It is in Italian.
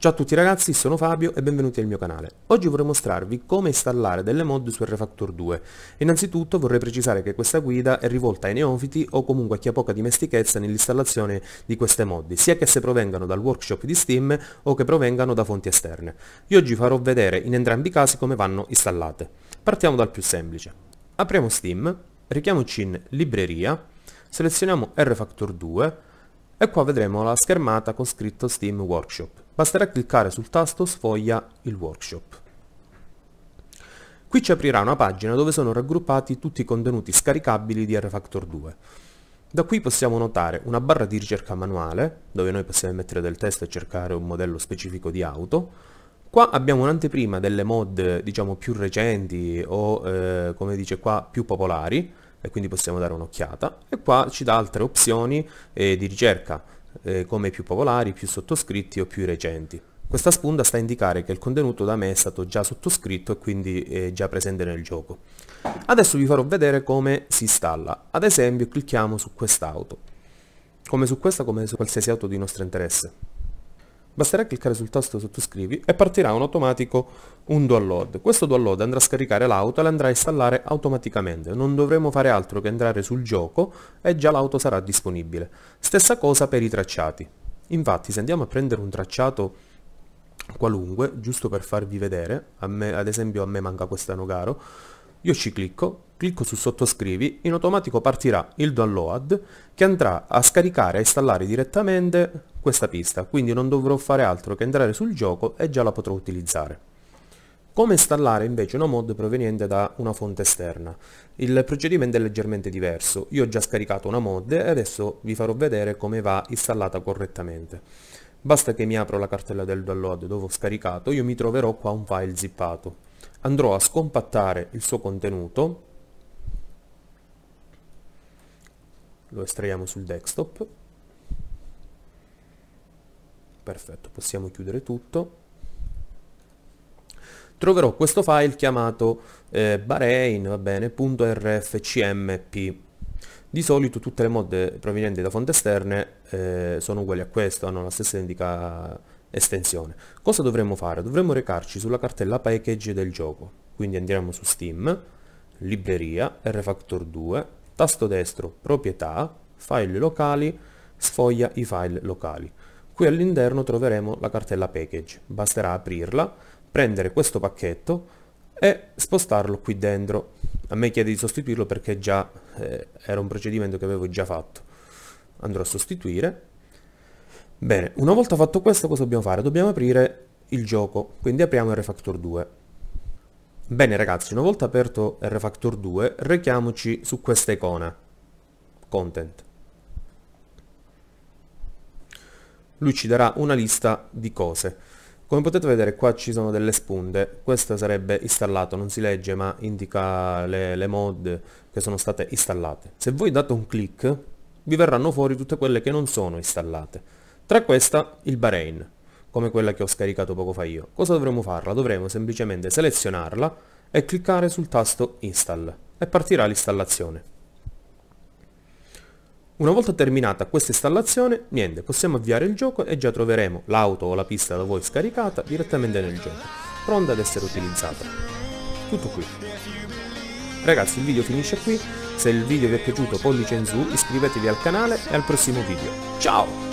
Ciao a tutti ragazzi, sono Fabio e benvenuti al mio canale. Oggi vorrei mostrarvi come installare delle mod su RFactor 2. Innanzitutto vorrei precisare che questa guida è rivolta ai neofiti o comunque a chi ha poca dimestichezza nell'installazione di queste mod, sia che se provengano dal workshop di Steam o che provengano da fonti esterne. Io oggi farò vedere in entrambi i casi come vanno installate. Partiamo dal più semplice. Apriamo Steam, richiamoci in Libreria, selezioniamo RFactor 2 e qua vedremo la schermata con scritto Steam Workshop basterà cliccare sul tasto sfoglia il workshop. Qui ci aprirà una pagina dove sono raggruppati tutti i contenuti scaricabili di RFactor 2. Da qui possiamo notare una barra di ricerca manuale, dove noi possiamo mettere del testo e cercare un modello specifico di auto. Qua abbiamo un'anteprima delle mod, diciamo, più recenti o, eh, come dice qua, più popolari, e quindi possiamo dare un'occhiata. E qua ci dà altre opzioni eh, di ricerca, eh, come i più popolari, i più sottoscritti o più recenti. Questa spunta sta a indicare che il contenuto da me è stato già sottoscritto e quindi è eh, già presente nel gioco. Adesso vi farò vedere come si installa. Ad esempio clicchiamo su quest'auto. Come su questa, come su qualsiasi auto di nostro interesse. Basterà cliccare sul tasto sottoscrivi e partirà un automatico un dual load. Questo dual load andrà a scaricare l'auto e la andrà a installare automaticamente. Non dovremo fare altro che entrare sul gioco e già l'auto sarà disponibile. Stessa cosa per i tracciati. Infatti se andiamo a prendere un tracciato qualunque, giusto per farvi vedere, me, ad esempio a me manca questa Nogaro, io ci clicco, clicco su sottoscrivi, in automatico partirà il download che andrà a scaricare e installare direttamente questa pista, quindi non dovrò fare altro che entrare sul gioco e già la potrò utilizzare. Come installare invece una mod proveniente da una fonte esterna? Il procedimento è leggermente diverso, io ho già scaricato una mod e adesso vi farò vedere come va installata correttamente. Basta che mi apro la cartella del download dove ho scaricato, io mi troverò qua un file zippato. Andrò a scompattare il suo contenuto, lo estraiamo sul desktop, perfetto possiamo chiudere tutto troverò questo file chiamato eh, Bahrain, va bene, .rfcmp. Di solito tutte le mod provenienti da fonti esterne eh, sono uguali a questo, hanno la stessa identica estensione. Cosa dovremmo fare? Dovremmo recarci sulla cartella package del gioco, quindi andiamo su Steam, libreria, RFactor 2, tasto destro, proprietà, file locali, sfoglia i file locali. Qui all'interno troveremo la cartella package. Basterà aprirla, prendere questo pacchetto e spostarlo qui dentro. A me chiede di sostituirlo perché già eh, era un procedimento che avevo già fatto. Andrò a sostituire. Bene, una volta fatto questo cosa dobbiamo fare? Dobbiamo aprire il gioco, quindi apriamo Refactor 2. Bene ragazzi, una volta aperto Refactor 2, rechiamoci su questa icona, Content. lui ci darà una lista di cose. Come potete vedere qua ci sono delle spunte, questo sarebbe installato, non si legge ma indica le, le mod che sono state installate. Se voi date un clic vi verranno fuori tutte quelle che non sono installate. Tra questa il Bahrain, come quella che ho scaricato poco fa io. Cosa dovremo farla? Dovremo semplicemente selezionarla e cliccare sul tasto install e partirà l'installazione. Una volta terminata questa installazione, niente, possiamo avviare il gioco e già troveremo l'auto o la pista da voi scaricata direttamente nel gioco, pronta ad essere utilizzata. Tutto qui. Ragazzi il video finisce qui, se il video vi è piaciuto pollice in su, iscrivetevi al canale e al prossimo video. Ciao!